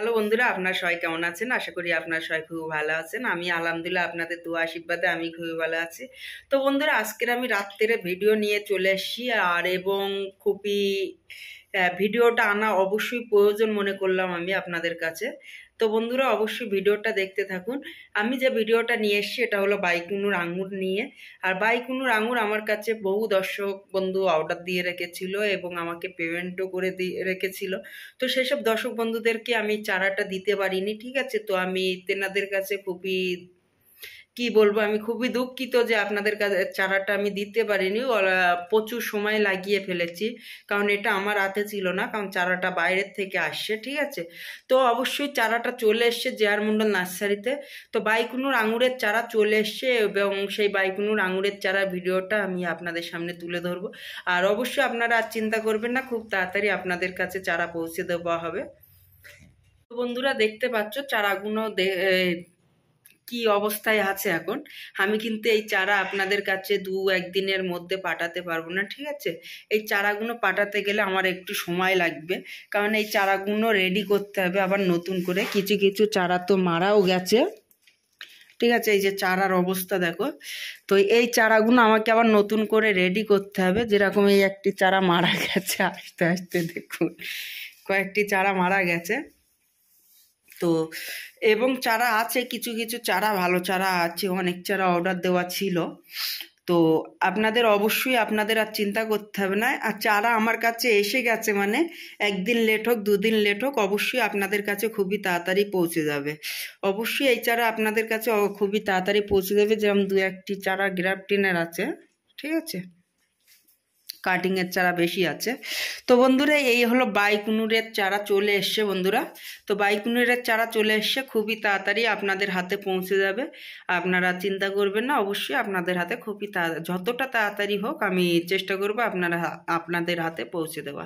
hello বন্ধুরা আপনার সবাই কেমন আছেন আশা করি আপনার সবাই খুবই ভালো আছেন আমি আলহামদুলিল্লাহ আপনাদের দু আশীর্বাদে আমি খুবই ভালো আছি তো বন্ধুরা আজকের আমি রাত্রের ভিডিও নিয়ে চলে এসেছি আর এবং খুবই ভিডিওটা আনা অবশ্যই প্রয়োজন মনে করলাম আমি আপনাদের কাছে তো বন্ধুরা অবশ্যই ভিডিওটা দেখতে থাকুন আমি যে ভিডিওটা নিয়ে এসছি এটা হলো বাইকুনুর আঙুর নিয়ে আর বাইকুনুর আঙুর আমার কাছে বহু দর্শক বন্ধু অর্ডার দিয়ে রেখেছিল এবং আমাকে পেমেন্টও করে দিয়ে রেখেছিল তো সেসব দর্শক বন্ধুদেরকে আমি চারাটা দিতে পারিনি ঠিক আছে তো আমি তেনাদের কাছে খুবই কি বলবো আমি খুবই দুঃখিত যে আপনাদের কাছে চারাটা আমি দিতে পারিনি প্রচুর সময় লাগিয়ে ফেলেছি কারণ এটা আমার হাতে ছিল না কারণ চারাটা বাইরের থেকে আসছে ঠিক আছে তো অবশ্যই চারাটা চলে এসছে জেয়ার মন্ডল নার্সারিতে তো বাইকুনুর আঙুরের চারা চলে এসছে এবং সেই বাইকুনুর আঙুরের চারা ভিডিওটা আমি আপনাদের সামনে তুলে ধরবো আর অবশ্যই আপনারা আর চিন্তা করবেন না খুব তাড়াতাড়ি আপনাদের কাছে চারা পৌঁছে দেওয়া হবে বন্ধুরা দেখতে পাচ্ছ চারাগুলো কি অবস্থায় আছে এখন আমি কিন্তু এই চারা আপনাদের কাছে দু একদিনের মধ্যে পাঠাতে পারবো না ঠিক আছে এই চারাগুলো পাঠাতে গেলে আমার একটু সময় লাগবে কারণ এই চারাগুলো রেডি করতে হবে আবার নতুন করে কিছু কিছু চারা তো মারাও গেছে ঠিক আছে এই যে চারার অবস্থা দেখো তো এই চারাগুলো আমাকে আবার নতুন করে রেডি করতে হবে যেরকম এই একটি চারা মারা গেছে আস্তে আস্তে দেখুন কয়েকটি চারা মারা গেছে তো এবং চারা আছে কিছু কিছু চারা ভালো চারা আছে অনেক চারা অর্ডার দেওয়া ছিল তো আপনাদের অবশ্যই আপনাদের আর চিন্তা করতে হবে না আর চারা আমার কাছে এসে গেছে মানে একদিন লেট হোক দুদিন লেট হোক অবশ্যই আপনাদের কাছে খুবই তাড়াতাড়ি পৌঁছে যাবে অবশ্যই এই চারা আপনাদের কাছে খুবই তাড়াতাড়ি পৌঁছে যাবে যেমন দু একটি চারা গ্রাফটিনের আছে ঠিক আছে কাটিংয়ের চারা বেশি আছে তো বন্ধুরা এই হলো বাইকুনুরের চারা চলে এসছে বন্ধুরা তো বাইকুনুরের চারা চলে এসছে খুবই তাড়াতাড়ি আপনাদের হাতে পৌঁছে যাবে আপনারা চিন্তা করবেন না অবশ্যই আপনাদের হাতে খুবই যতটা তাড়াতাড়ি হোক আমি চেষ্টা করব আপনারা আপনাদের হাতে পৌঁছে দেওয়া